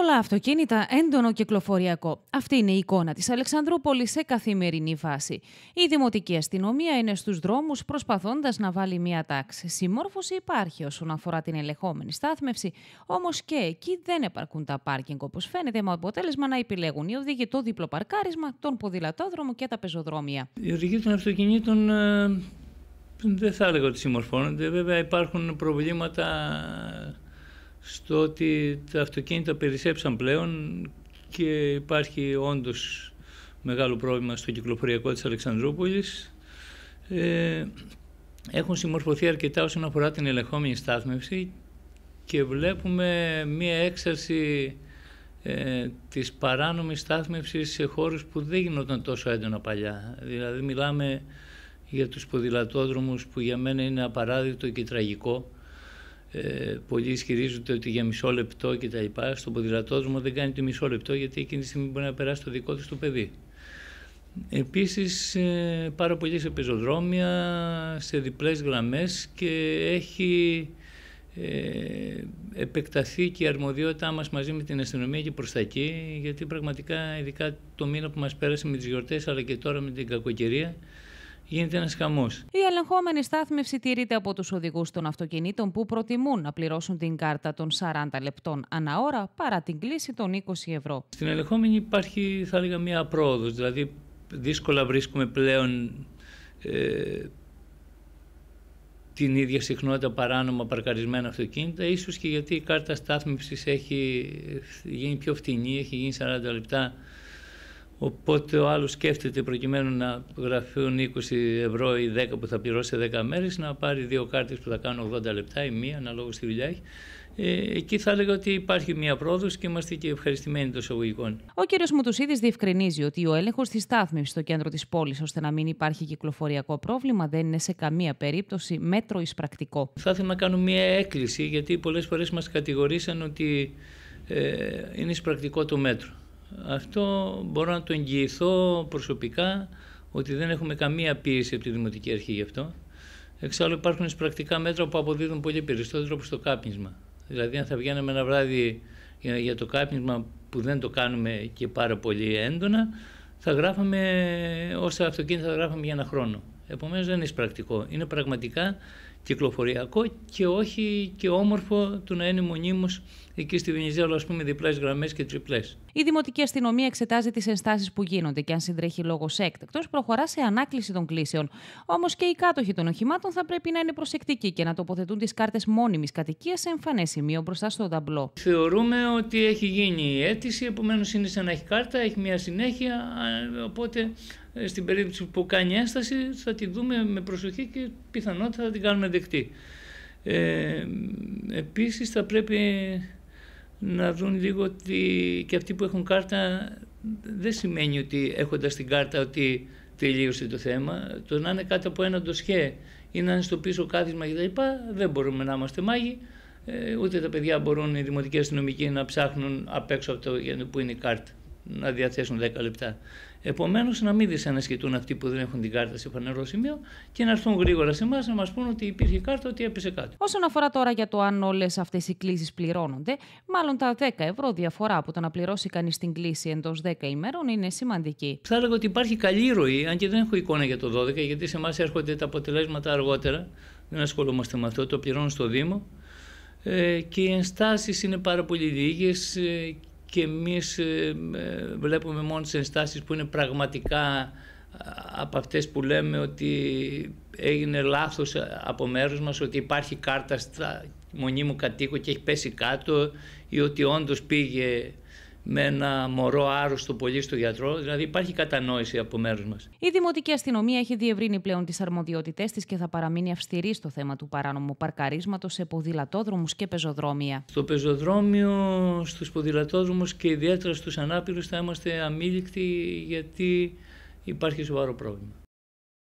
πολλά αυτοκίνητα, έντονο κυκλοφοριακό. Αυτή είναι η εικόνα της Αλεξανδρούπολης σε καθημερινή βάση. Η δημοτική αστυνομία είναι στους δρόμους προσπαθώντας να βάλει μία τάξη. Συμμόρφωση υπάρχει όσον αφορά την ελεγχόμενη στάθμευση, όμως και εκεί δεν επαρκούν τα πάρκινγκ όπως φαίνεται, με αποτέλεσμα να επιλέγουν οι οδηγοί το δίπλο παρκάρισμα, τον ποδηλατόδρομο και τα πεζοδρόμια. Οι οδηγοί των αυτοκινήτων ε, δεν θα έλεγα ότι συμμορφώνονται. Βέβαια υπάρχουν προβλήματα στο ότι τα αυτοκίνητα περισσέψαν πλέον και υπάρχει όντως μεγάλο πρόβλημα στο κυκλοφοριακό της Αλεξανδρούπολης. Ε, έχουν συμμορφωθεί αρκετά όσον αφορά την ελεγχόμενη στάθμευση και βλέπουμε μία έξαρση ε, της παράνομης στάθμευσης σε χώρους που δεν γινόταν τόσο έντονα παλιά. Δηλαδή μιλάμε για τους ποδηλατόδρομους που για μένα είναι απαράδεκτο και τραγικό ε, πολλοί ισχυρίζονται ότι για μισό λεπτό και τα λοιπά. Στον ποδηλατόδρομο δεν κάνει το μισό λεπτό γιατί εκείνη τη στιγμή μπορεί να περάσει το δικό του το παιδί. Επίσης ε, πάρα πολύ σε πεζοδρόμια, σε διπλές γραμμές και έχει ε, επεκταθεί και η αρμοδιότητά μας μαζί με την αστυνομία και προς τα εκεί γιατί πραγματικά ειδικά το μήνα που μας πέρασε με τις γιορτές αλλά και τώρα με την κακοκαιρία γίνεται ένας χαμός. Η ελεγχόμενη στάθμευση τηρείται από τους οδηγούς των αυτοκινήτων που προτιμούν να πληρώσουν την κάρτα των 40 λεπτών ανά ώρα παρά την κλίση των 20 ευρώ. Στην ελεγχόμενη υπάρχει, θα έλεγα, μία πρόοδος. Δηλαδή, δύσκολα βρίσκουμε πλέον ε, την ίδια συχνότητα παράνομα παρκαρισμένα αυτοκίνητα, ίσως και γιατί η κάρτα στάθμευσης έχει γίνει πιο φτηνή, έχει γίνει 40 λεπτά Οπότε ο άλλος σκέφτεται προκειμένου να γραφούν 20 ευρώ ή 10 που θα πληρώσει σε 10 μέρες να πάρει δύο κάρτες που θα κάνουν 80 λεπτά ή μία, αναλόγως στη δουλειά έχει. Ε, εκεί θα έλεγα ότι υπάρχει μία πρόοδος και είμαστε και ευχαριστημένοι των εισαγωγικών. Ο κ. Μουτουσίδη διευκρινίζει ότι ο έλεγχος της στάθμης στο κέντρο της πόλης ώστε να μην υπάρχει κυκλοφοριακό πρόβλημα δεν είναι σε καμία περίπτωση μέτρο εισπρακτικό. Θα ήθελα να κάνω μία έκκληση γιατί πολλές φορές μας κατηγορήσαν ότι ε, είναι εισπρακτικό το μέτρο. Αυτό μπορώ να το εγγυηθώ προσωπικά ότι δεν έχουμε καμία πίεση από τη Δημοτική Αρχή γι' αυτό. Εξάλλου υπάρχουν πρακτικά μέτρα που αποδίδουν πολύ περισσότερο προς το κάπνισμα. Δηλαδή αν θα βγαίναμε ένα βράδυ για το κάπνισμα που δεν το κάνουμε και πάρα πολύ έντονα, θα γράφαμε όσα αυτοκίνητα θα γράφαμε για ένα χρόνο. Επομένως δεν είναι πρακτικό. Είναι πραγματικά κυκλοφοριακό και όχι και όμορφο του να είναι μονίμως εκεί στη Βενιζέλα ας πούμε, διπλές γραμμές και τριπλές. Η Δημοτική Αστυνομία εξετάζει τις ενστάσεις που γίνονται και αν συντρέχει λόγος έκτακτος, προχωρά σε ανάκληση των κλήσεων. Όμως και οι κάτοχοι των οχημάτων θα πρέπει να είναι προσεκτικοί και να τοποθετούν τις κάρτες μόνιμης κατοικίας σε εμφανές σημείο μπροστά στο ταμπλό. Θεωρούμε ότι έχει γίνει η αίτηση, επομένως είναι σαν να έχει κάρτα, έχει μια συνέχεια. Οπότε ε, στην περίπτωση που κάνει ένσταση θα τη δούμε με προσοχή και πιθανότητα θα την κάνουμε δεκτή. Ε, επίσης θα πρέπει να δουν λίγο ότι και αυτοί που έχουν κάρτα δεν σημαίνει ότι έχοντας την κάρτα ότι τελείωσε το θέμα. Το να είναι κάτω από ένα ντοσχέ ή να είναι στο πίσω κάθισμα κτλ. δεν μπορούμε να είμαστε μάγοι. Ε, ούτε τα παιδιά μπορούν οι δημοτικοί αστυνομικοί να ψάχνουν απ' έξω από το που είναι η κάρτα να διαθέσουν 10 λεπτά. Επομένως, να μην δυσανασχετούν αυτοί που δεν έχουν την κάρτα σε φανερό σημείο και να έρθουν γρήγορα σε εμάς να μας πούν ότι υπήρχε κάρτα, ότι έπεσε κάτι. Όσον αφορά τώρα για το αν όλες αυτές οι κλήσεις πληρώνονται, μάλλον τα 10 ευρώ διαφορά από το να πληρώσει κανείς την κλήση εντό 10 ημέρων είναι σημαντική. Θα έλεγα ότι υπάρχει καλή ροή, αν και δεν έχω εικόνα για το 12, γιατί σε εμάς έρχονται τα αποτελέσματα αργότερα. Δεν ασχολούμαστε με αυτό, το πληρώνουν στο Δήμο. Ε, και οι ενστάσεις είναι πάρα πολύ λίγες. Ε, και εμείς ε, βλέπουμε μόνο τις ενστάσεις που είναι πραγματικά από αυτές που λέμε ότι έγινε λάθος από μέρους μας ότι υπάρχει κάρτα στα μου κατοίκου και έχει πέσει κάτω ή ότι όντως πήγε με ένα μωρό άρρωστο πολύ στο γιατρό. Δηλαδή υπάρχει κατανόηση από μέρους μας. Η Δημοτική Αστυνομία έχει διευρύνει πλέον τις αρμοδιότητές της και θα παραμείνει αυστηρή στο θέμα του παράνομου παρκαρίσματος σε ποδηλατόδρομους και πεζοδρόμια. Στο πεζοδρόμιο, στους ποδηλατόδρομους και ιδιαίτερα στους ανάπηρους θα είμαστε αμήλικτοι γιατί υπάρχει σοβαρό πρόβλημα.